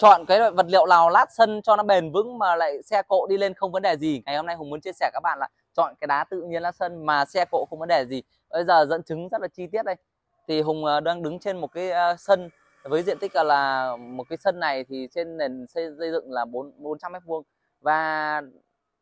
chọn cái vật liệu nào lát sân cho nó bền vững mà lại xe cộ đi lên không vấn đề gì ngày hôm nay hùng muốn chia sẻ các bạn là chọn cái đá tự nhiên lát sân mà xe cộ không vấn đề gì bây giờ dẫn chứng rất là chi tiết đây thì hùng ờ, đang đứng trên một cái ờ, sân với diện tích là một cái sân này thì trên nền xây dựng là 4 400 mét vuông và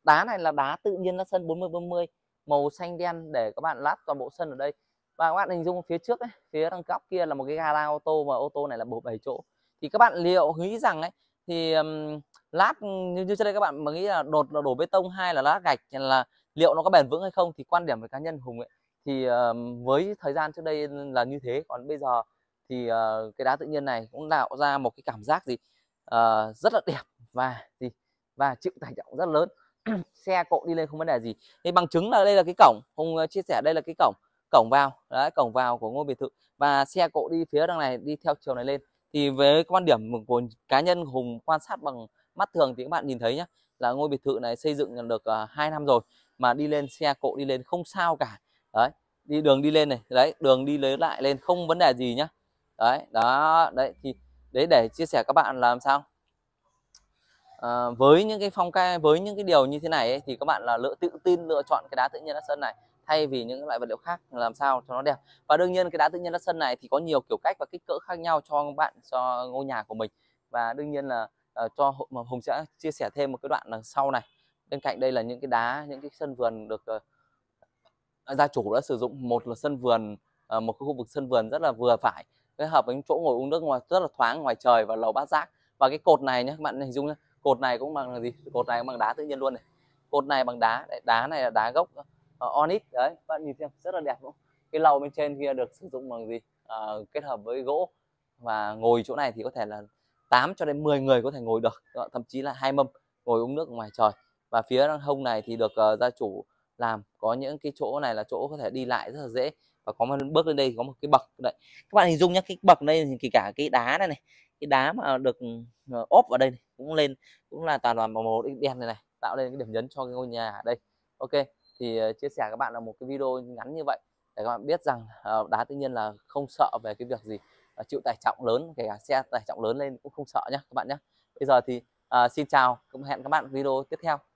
đá này là đá tự nhiên lát sân 40 40 màu xanh đen để các bạn lát toàn bộ sân ở đây và các bạn hình dung phía trước ấy, phía đằng góc kia là một cái gara ô tô mà ô tô này là bộ 7 chỗ thì các bạn liệu nghĩ rằng ấy thì um, lát như, như trước đây các bạn mà nghĩ là đột là đổ bê tông hay là lát gạch là liệu nó có bền vững hay không thì quan điểm về cá nhân hùng ấy thì um, với thời gian trước đây là như thế còn bây giờ thì uh, cái đá tự nhiên này cũng tạo ra một cái cảm giác gì uh, rất là đẹp và gì và chịu tải trọng rất lớn xe cộ đi lên không vấn đề gì thì bằng chứng là đây là cái cổng hùng ờ, chia sẻ đây là cái cổng cổng vào đấy cổng vào của ngôi biệt thự và xe cộ đi phía đằng này đi theo chiều này lên thì với quan điểm của cá nhân hùng quan sát bằng mắt thường thì các bạn nhìn thấy nhá là ngôi biệt thự này xây dựng được à, hai năm rồi mà đi lên xe cộ đi lên không sao cả đấy đi đường đi lên này đấy đường đi lấy lại lên không vấn đề gì nhá đấy đó đấy thì đấy để chia sẻ các bạn làm sao à, với những cái phong cách với những cái điều như thế này ấy, thì các bạn là lựa tự tin lựa chọn cái đá tự nhiên đá sơn này thay vì những loại vật liệu khác làm sao cho nó đẹp và đương nhiên cái đá tự nhiên đất sân này thì có nhiều kiểu cách và kích cỡ khác nhau cho bạn cho ngôi nhà của mình và đương nhiên là uh, cho mà hùng sẽ chia sẻ thêm một cái đoạn đằng sau này bên cạnh đây là những cái đá những cái sân vườn được uh, gia chủ đã sử dụng một là sân vườn uh, một cái khu vực sân vườn rất là vừa phải kết hợp với chỗ ngồi uống nước ngoài rất là thoáng ngoài trời và lầu bát giác và cái cột này nhé các bạn hình dung nhé cột này cũng bằng gì cột này cũng bằng đá tự nhiên luôn này cột này bằng đá đá này là đá gốc uh, ờ, onyx đấy các bạn nhìn xem rất là đẹp đúng không cái lầu bên trên kia được sử dụng bằng gì uh, kết hợp với gỗ và ngồi chỗ này thì có thể là 8 cho đến 10 người có thể ngồi được ờ, thậm chí là hai mâm ngồi uống nước ngoài trời và phía hông này thì được uh, gia chủ làm có những cái chỗ này là chỗ có thể đi lại rất là dễ và có một bước lên đây có một cái bậc đấy các bạn hình dung nhé cái bậc đây thì cả cái đá này này cái đá mà được ốp vào đây này, cũng lên cũng là toàn là màu đen này này tạo nên cái điểm nhấn cho cái ngôi nhà ở đây ok thì ờ, chia sẻ các bạn là một cái video ngắn như vậy để các bạn biết rằng ờ, đá tự nhiên là không sợ về cái việc gì ờ, chịu tải trọng lớn kể cả xe tải trọng lớn lên cũng không sợ nhé các bạn nhé bây giờ thì uh, xin chào cũng hẹn các bạn video tiếp theo